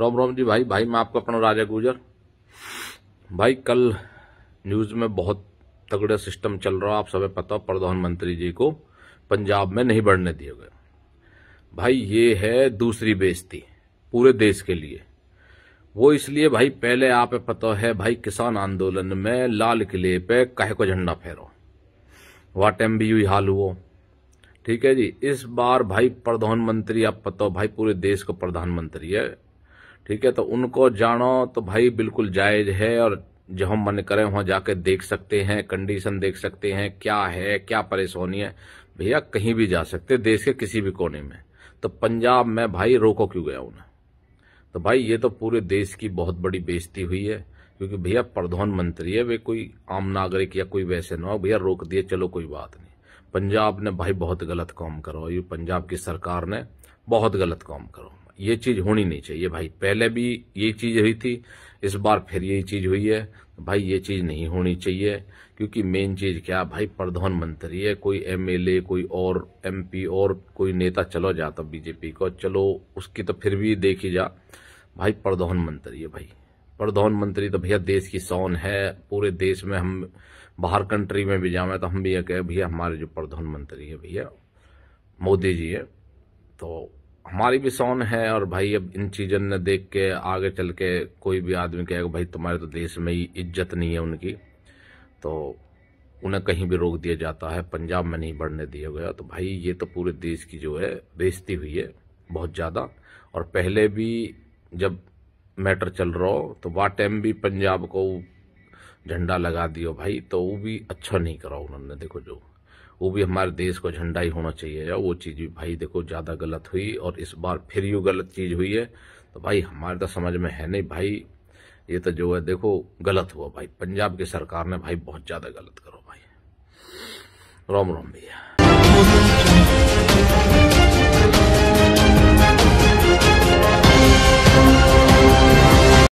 रोम रोम जी भाई भाई मैं आपका अपना राजा गुजर भाई कल न्यूज़ में बहुत तगड़ा सिस्टम चल रहा आप सभी पता हो प्रधानमंत्री जी को पंजाब में नहीं बढ़ने दिए गए भाई ये है दूसरी बेजती पूरे देश के लिए वो इसलिए भाई पहले आप पता है भाई किसान आंदोलन में लाल किले पे कहे को झंडा फेरो वाट एम बी यू हाल हुआ ठीक है जी इस बार भाई प्रधानमंत्री आप पता हो भाई पूरे देश का प्रधानमंत्री है ठीक है तो उनको जानो तो भाई बिल्कुल जायज है और जो हम मन करें वहाँ जाके देख सकते हैं कंडीशन देख सकते हैं क्या है क्या परेशानी है भैया कहीं भी जा सकते देश के किसी भी कोने में तो पंजाब में भाई रोको क्यों गया उन्हें तो भाई ये तो पूरे देश की बहुत बड़ी बेइज्जती हुई है क्योंकि भैया प्रधानमंत्री है वे कोई आम नागरिक या कोई वैसे ना हो भैया रोक दिए चलो कोई बात नहीं पंजाब ने भाई बहुत गलत काम करो ये पंजाब की सरकार ने बहुत गलत काम करो ये चीज होनी नहीं चाहिए भाई पहले भी ये चीज हुई थी इस बार फिर यही चीज हुई है भाई ये चीज नहीं होनी चाहिए क्योंकि मेन चीज क्या भाई प्रधानमंत्री है कोई एमएलए कोई और एमपी और कोई नेता चलो जाता तो बीजेपी को चलो उसकी तो फिर भी देखी जा भाई प्रधानमंत्री है भाई प्रधानमंत्री तो भैया देश की सौन है पूरे देश में हम बाहर कंट्री में भी जाए तो हम भी ये भैया हमारे जो प्रधानमंत्री है भैया मोदी जी है तो हमारी भी सौन है और भाई अब इन चीज़ों ने देख के आगे चल के कोई भी आदमी कहेगा भाई तुम्हारे तो देश में ही इज्जत नहीं है उनकी तो उन्हें कहीं भी रोक दिया जाता है पंजाब में नहीं बढ़ने दिया गया तो भाई ये तो पूरे देश की जो है बेजती हुई है बहुत ज़्यादा और पहले भी जब मैटर चल रहा हो तो वा टाइम भी पंजाब को झंडा लगा दियो भाई तो वो भी अच्छा नहीं करा उन्होंने देखो जो वो भी हमारे देश का झंडा ही होना चाहिए या वो चीज़ भी भाई देखो ज़्यादा गलत हुई और इस बार फिर यू गलत चीज़ हुई है तो भाई हमारे तो समझ में है नहीं भाई ये तो जो है देखो गलत हुआ भाई पंजाब की सरकार ने भाई बहुत ज़्यादा गलत करो भाई राम राम भैया